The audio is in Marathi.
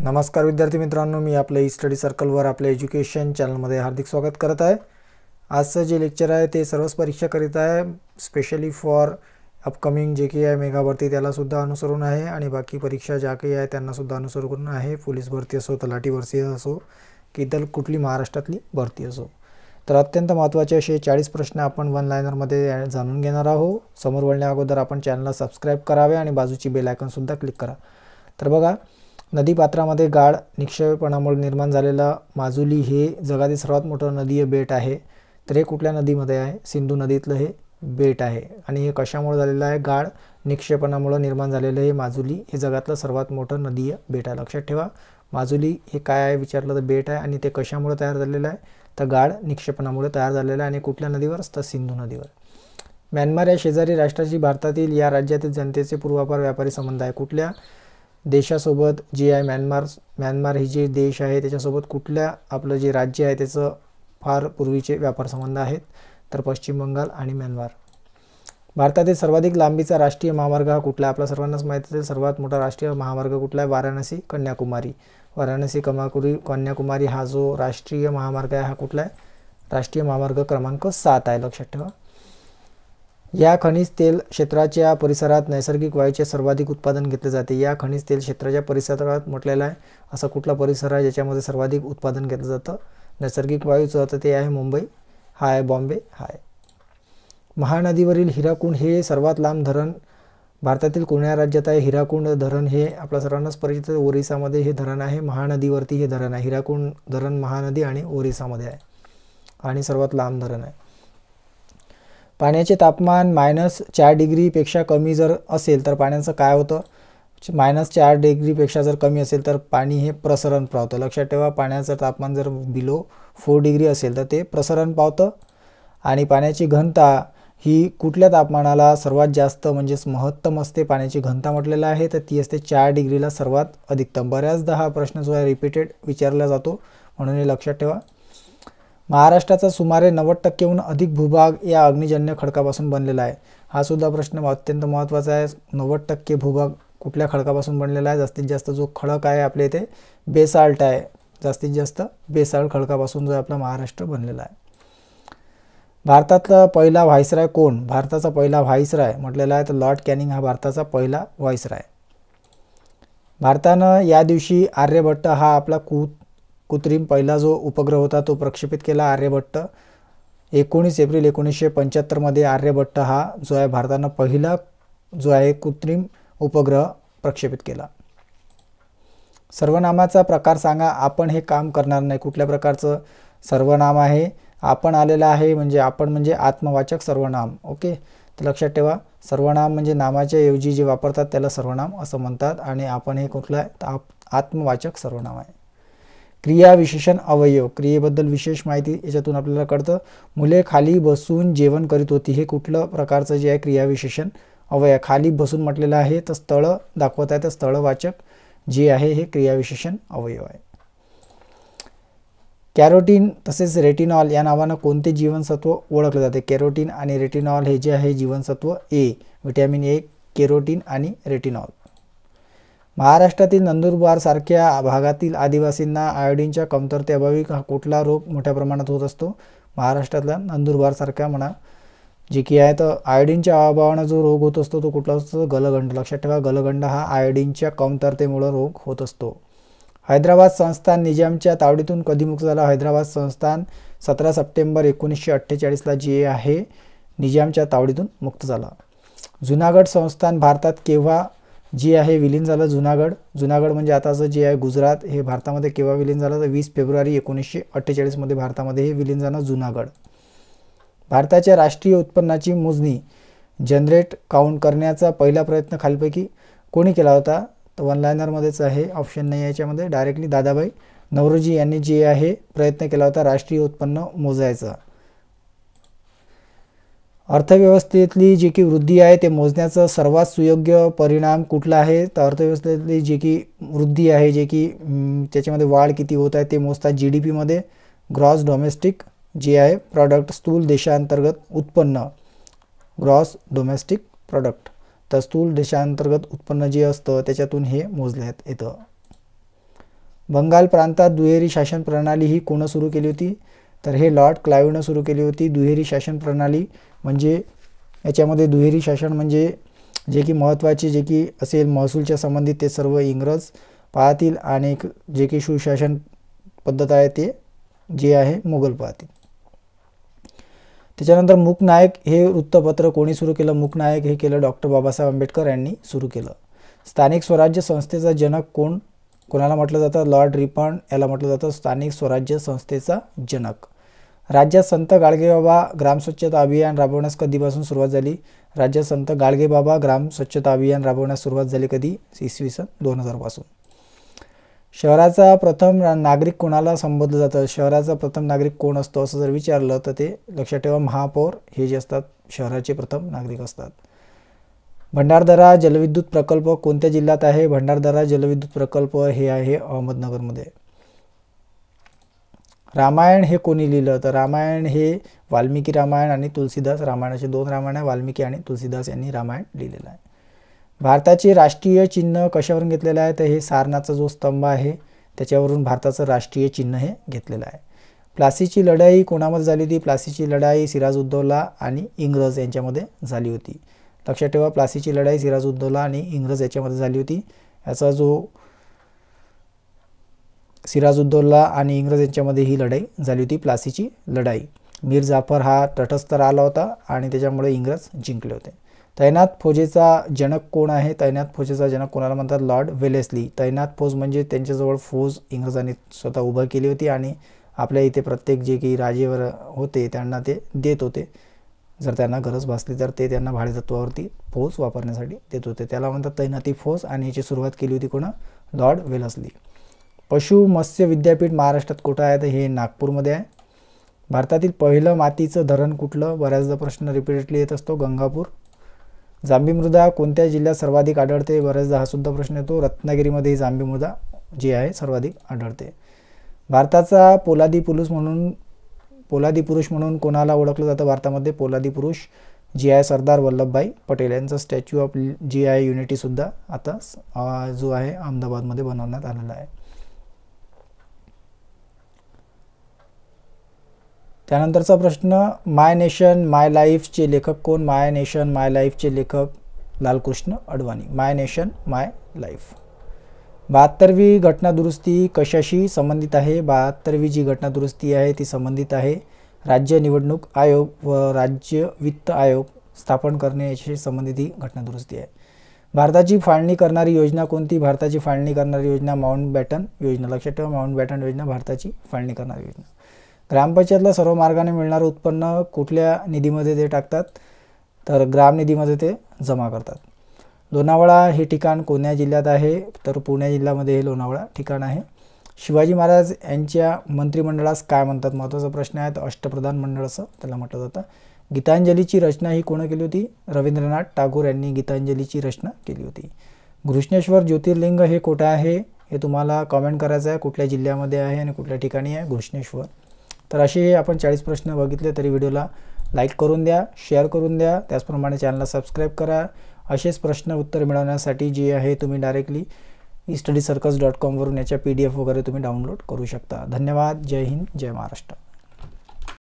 नमस्कार विद्यार्थी मित्रांनो मी आपलं ई स्टडी सर्कलवर आपल्या एज्युकेशन चॅनलमध्ये हार्दिक स्वागत करत आहे आजचं जे लेक्चर आहे ते सर्वच परीक्षा करीत आहे स्पेशली फॉर अपकमिंग जे काही आहे मेगा भरती त्यालासुद्धा अनुसरून आहे आणि बाकी परीक्षा ज्या काही आहे त्यांनासुद्धा अनुसरून आहे पोलीस भरती असो तलाठी भरती असो की इतर कुठली महाराष्ट्रातली भरती असो तर अत्यंत महत्त्वाचे असे चाळीस प्रश्न आपण वन लायनरमध्ये जाणून घेणार आहोत समोर वळण्या अगोदर आपण चॅनलला सबस्क्राईब करावे आणि बाजूची बेल क्लिक करा तर बघा नदीपात्रामध्ये गाळ निक्षेपणामुळे निर्माण झालेला माजुली हे जगातील सर्वात मोठं नदीय बेट आहे तर हे कुठल्या नदीमध्ये आहे सिंधू नदीतलं हे बेट आहे आणि हे कशामुळे झालेलं आहे गाळ निक्षेपणामुळे निर्माण झालेलं हे माजुली हे जगातलं सर्वात मोठं नदीय बेट आहे लक्षात ठेवा माजुली हे काय आहे विचारलं तर बेट आहे आणि ते कशामुळे तयार झालेलं आहे तर गाळ निक्षेपणामुळे तयार झालेलं आहे आणि कुठल्या नदीवर तर सिंधू नदीवर म्यानमार या शेजारी राष्ट्राची भारतातील या राज्यातील जनतेचे पूर्वापार व्यापारी संबंध आहे कुठल्या देशासोबत जी आहे म्यानमार म्यानमार ही जी देश आहे त्याच्यासोबत कुठल्या आपलं जे राज्य आहे त्याचं फार पूर्वीचे व्यापार संबंध आहेत तर पश्चिम बंगाल आणि म्यानमार भारतातील सर्वाधिक लांबीचा राष्ट्रीय महामार्ग हा कुठला आहे आपल्या सर्वांनाच माहीत असेल सर्वात मोठा राष्ट्रीय महामार्ग कुठला आहे वाराणसी कन्याकुमारी वाराणसी कमाकुरी कन्याकुमारी हा जो राष्ट्रीय महामार्ग आहे हा कुठला आहे राष्ट्रीय महामार्ग क्रमांक सात आहे लक्षात ठेवा या खनिज तेल क्षेत्राच्या परिसरात नैसर्गिक वायूचे सर्वाधिक उत्पादन घेतले जाते या खनिज तेल क्षेत्राच्या परिसरात म्हटलेला आहे असा कुठला परिसर आहे ज्याच्यामध्ये सर्वाधिक उत्पादन घेतलं जातं नैसर्गिक वायूचं तर ते आहे मुंबई हा आहे बॉम्बे हा आहे महानदीवरील हिराकुंड हे सर्वात लांब धरण भारतातील कोणत्या राज्यात आहे हिराकुंड धरण हे आपल्या सर्वांनाच परिचित ओरिसामध्ये हे धरण आहे महानदीवरती हे धरण आहे हिराकुंड धरण महानदी आणि ओरिसामध्ये आहे आणि सर्वात लांब धरण आहे पाण्याचे तापमान मायनस चार डिग्रीपेक्षा कमी जर असेल तर पाण्याचं काय होतं मायनस चार डिग्रीपेक्षा जर कमी असेल तर पाणी हे प्रसरण पावतं लक्षात ठेवा पाण्याचं तापमान जर बिलो फोर डिग्री असेल तर ते प्रसरण पावतं आणि पाण्याची घनता ही कुठल्या तापमानाला सर्वात जास्त म्हणजेच महत्तम असते पाण्याची घनता म्हटलेलं आहे तर ती असते चार डिग्रीला सर्वात अधिकतम बऱ्याचदा हा प्रश्न जो आहे रिपीटेड विचारला जातो म्हणून हे लक्षात ठेवा महाराष्ट्राचा सुमारे नव्वद टक्केहून अधिक भूभाग या अग्निजन्य खडकापासून बनलेला आहे हा सुद्धा प्रश्न अत्यंत महत्त्वाचा आहे नव्वद टक्के भूभाग कुठल्या खडकापासून बनलेला आहे जास्तीत जास्त जो खडक आहे आपल्या इथे बेसाल्ट आहे जास्तीत जास्त बेसाल्ट खडकापासून जो आपला महाराष्ट्र बनलेला आहे भारतातला पहिला व्हायसराय कोण भारताचा पहिला व्हायसराय म्हटलेला आहे तर लॉर्ड कॅनिंग हा भारताचा पहिला व्हायसराय भारतानं या दिवशी आर्यभट्ट हा आपला कूत कृत्रिम पहिला जो उपग्रह होता तो प्रक्षेपित केला आर्यभट्ट एकोणीस एप्रिल एकोणीसशे पंच्याहत्तरमध्ये आर्यभट्ट हा जो आहे भारतानं पहिला जो आहे कृत्रिम उपग्रह प्रक्षेपित केला सर्वनामाचा प्रकार सांगा आपण हे काम करणार नाही कुठल्या प्रकारचं सर्वनाम आहे आपण आलेलं आहे म्हणजे आपण म्हणजे आत्मवाचक सर्वनाम ओके तर लक्षात ठेवा सर्वनाम म्हणजे नामाच्या ऐवजी जे वापरतात त्याला सर्वनाम असं म्हणतात आणि आपण हे कुठलं आहे आत्मवाचक सर्वनाम आहे क्रियाविशेषण अवयव क्रियेबद्दल विशेष माहिती याच्यातून आपल्याला कळतं मुले खाली बसून जेवण करीत होती हे कुठलं प्रकारचं जे आहे क्रियाविशेषण अवयव खाली बसून म्हटलेलं आहे तर स्थळ दाखवत आहे तर स्थळवाचक जे आहे हे क्रियाविशेषण अवयव आहे कॅरोटीन तसेच रेटिनॉल या नावानं कोणते जीवनसत्व ओळखले जाते कॅरोटीन आणि रेटिनॉल हे जे आहे जीवनसत्व ए व्हिटॅमिन ए कॅरोटीन आणि रेटिनॉल महाराष्ट्रातील नंदुरबारसारख्या भागातील आदिवासींना आयोडीनच्या कमतरतेअभावी हा कुठला रोग मोठ्या प्रमाणात होत असतो महाराष्ट्रातल्या नंदुरबारसारख्या म्हणा जे की आहे तर आयोडीनच्या अभावानं जो रोग होत असतो तो कुठला असतो गलगंड लक्षात ठेवा गलगंड हा आयोडीनच्या कमतरतेमुळं रोग होत असतो हैदराबाद संस्थान निजामच्या तावडीतून कधी मुक्त झाला हैदराबाद संस्थान सतरा सप्टेंबर एकोणीसशे अठ्ठेचाळीसला जे आहे निजामच्या तावडीतून मुक्त झाला जुनागड संस्थान भारतात केव्हा जी आहे विलीन झालं जुनागड जुनागड म्हणजे आताचं जे आहे गुजरात हे भारतामध्ये केव्हा विलीन झालं तर वीस फेब्रुवारी एकोणीसशे अठ्ठेचाळीसमध्ये भारतामध्ये हे विलीन झालं जुनागड भारताच्या राष्ट्रीय उत्पन्नाची मोजणी जनरेट काउंट करण्याचा पहिला प्रयत्न खालपैकी कोणी केला होता तर वन लायनरमध्येच आहे ऑप्शन नाही याच्यामध्ये डायरेक्टली दादाबाई नवरोजी यांनी जे आहे प्रयत्न केला होता राष्ट्रीय उत्पन्न मोजायचा अर्थव्यवस्थेतली जी की वृद्धी आहे ते मोजण्याचं सर्वात सुयोग्य परिणाम कुठला आहे तर अर्थव्यवस्थेतली जी की वृद्धी आहे जे की त्याच्यामध्ये वाढ किती होत आहे ते मोजतात जी डी पीमध्ये ग्रॉस डोमेस्टिक जे आहे प्रॉडक्ट स्थूल देशांतर्गत उत्पन्न ग्रॉस डोमेस्टिक प्रॉडक्ट तर स्थूल देशांतर्गत उत्पन्न जे असतं त्याच्यातून हे मोजल्यात येतं बंगाल प्रांतात दुहेरी शासन प्रणाली ही कोणं सुरू केली होती तर हे लॉर्ड क्लायव्हनं सुरू केली होती दुहेरी शासन प्रणाली म्हणजे याच्यामध्ये दुहेरी शासन म्हणजे जे की महत्त्वाचे जे की असेल महसूलच्या संबंधित ते सर्व इंग्रज पाहतील आणि जे की सुशासन पद्धत आहे ते जे आहे मुघल पाहतील त्याच्यानंतर मूकनायक हे वृत्तपत्र कोणी सुरू केलं मूकनायक हे केलं डॉक्टर बाबासाहेब आंबेडकर यांनी सुरू केलं स्थानिक स्वराज्य संस्थेचा जनक कोण कोणाला म्हटलं जातं लॉर्ड रिपण याला म्हटलं जातं स्थानिक स्वराज्य संस्थेचा जनक राज्यात संत गाडगेबाबा ग्रामस्वच्छता अभियान राबवण्यास कधीपासून सुरुवात झाली राज्यात संत गाडगेबाबा ग्राम स्वच्छता अभियान राबवण्यास सुरुवात झाली कधी इसवी सन दोन हजारपासून शहराचा प्रथम नागरिक कोणाला संबोधलं जातं शहराचा प्रथम नागरिक कोण असतो असं जर विचारलं तर ते लक्षात ठेवा महापौर हे जे असतात शहराचे प्रथम नागरिक असतात भंडारदरा जलविद्युत प्रकल्प कोणत्या जिल्ह्यात आहे भंडारदरा जलविद्युत प्रकल्प हे आहे अहमदनगरमध्ये रामायण हे कोणी लिहिलं तर रामायण हे वाल्मिकी रामायण आणि तुलसीदास रामायणाचे दोन रामायण आहे वाल्मिकी आणि तुलसीदास यांनी रामायण लिहिलेलं आहे भारताचे राष्ट्रीय चिन्ह कशावरून घेतलेलं आहे तर हे सारनाचा जो स्तंभ आहे त्याच्यावरून भारताचं राष्ट्रीय चिन्ह हे घेतलेलं आहे प्लासीची लढाई कोणामध्ये झाली होती प्लासीची लढाई सिराज उद्दौला आणि इंग्रज यांच्यामध्ये झाली होती लक्षात ठेवा प्लासीची लढाई सिराजुद्दौला आणि इंग्रज याच्यामध्ये झाली होती याचा जो सिराजुद्दौला आणि इंग्रज यांच्यामध्ये ही लढाई झाली होती प्लासीची लढाई मीर जाफर हा तटस्थ आला होता आणि त्याच्यामुळे इंग्रज जिंकले होते तैनात फौजेचा जनक कोण आहे तैनात फौजेचा जनक कोणाला म्हणतात लॉर्ड वेलेसली तैनात फौज म्हणजे त्यांच्याजवळ फौज इंग्रजांनी स्वतः उभं केली होती आणि आपल्या इथे प्रत्येक जे काही राजेवर होते त्यांना ते देत होते जर त्यांना गरज भासली तर ते त्यांना तत्वावरती फोर्स वापरण्यासाठी देत होते त्याला म्हणतात तैनाती फोर्स आणि याची सुरुवात केली होती कोणा लॉर्ड वेलसली पशु मत्स्य विद्यापीठ महाराष्ट्रात कुठं आहे तर हे नागपूरमध्ये आहे भारतातील पहिलं मातीचं धरण कुठलं बऱ्याचदा प्रश्न रिपीटेडली येत असतो गंगापूर जांभी मृदा कोणत्या जिल्ह्यात सर्वाधिक आढळते बऱ्याचदा हा सुद्धा प्रश्न येतो रत्नागिरीमध्ये ही जांभी मृदा जी आहे सर्वाधिक आढळते भारताचा पोलादी पुलूस म्हणून पोलादी पुरुष म्हणून कोणाला ओळखलं जातं भारतामध्ये पोलादी पुरुष जी आय सरदार वल्लभभाई पटेल यांचा स्टॅच्यू ऑफ जी आय युनिटीसुद्धा आता जो आहे अहमदाबादमध्ये बनवण्यात आलेला आहे त्यानंतरचा प्रश्न माय नेशन माय लाईफचे लेखक कोण माय नेशन माय लाईफचे लेखक Lalkrishna Advani my nation my life बहात्तरवी दुरुस्ती कशाशी संबंधित आहे बहात्तरवी जी घटनादुरुस्ती आहे ती संबंधित आहे राज्य निवडणूक आयोग व राज्य वित्त आयोग स्थापन करणे संबंधित ही घटनादुरुस्ती आहे भारताची फाळणी करणारी योजना कोणती भारताची फाळणी करणारी योजना माउंट बॅटन योजना लक्षात ठेवा माउंट बॅटन योजना भारताची फाळणी करणारी योजना ग्रामपंचायतला सर्व मार्गाने मिळणारं उत्पन्न कुठल्या निधीमध्ये ते टाकतात तर ग्रामनिधीमध्ये ते जमा करतात लोणावळा हे ठिकाण कोण्या जिल्ह्यात आहे तर पुणे जिल्ह्यामध्ये हे लोणावळा ठिकाण आहे शिवाजी महाराज यांच्या मंत्रिमंडळास काय म्हणतात महत्त्वाचा प्रश्न आहे अष्टप्रधान मंडळ असं त्याला म्हटलं जातं गीतांजलीची रचना ही कोणं केली होती रवींद्रनाथ टागोर यांनी गीतांजलीची रचना केली होती घृष्णेश्वर ज्योतिर्लिंग हे कुठं आहे हे तुम्हाला कॉमेंट करायचं आहे कुठल्या जिल्ह्यामध्ये आहे आणि कुठल्या ठिकाणी आहे घृष्णेश्वर तर असे हे आपण चाळीस प्रश्न बघितले तरी व्हिडिओला लाईक करून द्या शेअर करून द्या त्याचप्रमाणे चॅनलला सबस्क्राईब करा असेच प्रश्न उत्तर मिळवण्यासाठी जे आहे तुम्ही डायरेक्टली स्टडी सर्कस डॉट कॉमवरून याच्या पी डी एफ वगैरे तुम्ही डाउनलोड करू शकता धन्यवाद जय हिंद जय महाराष्ट्र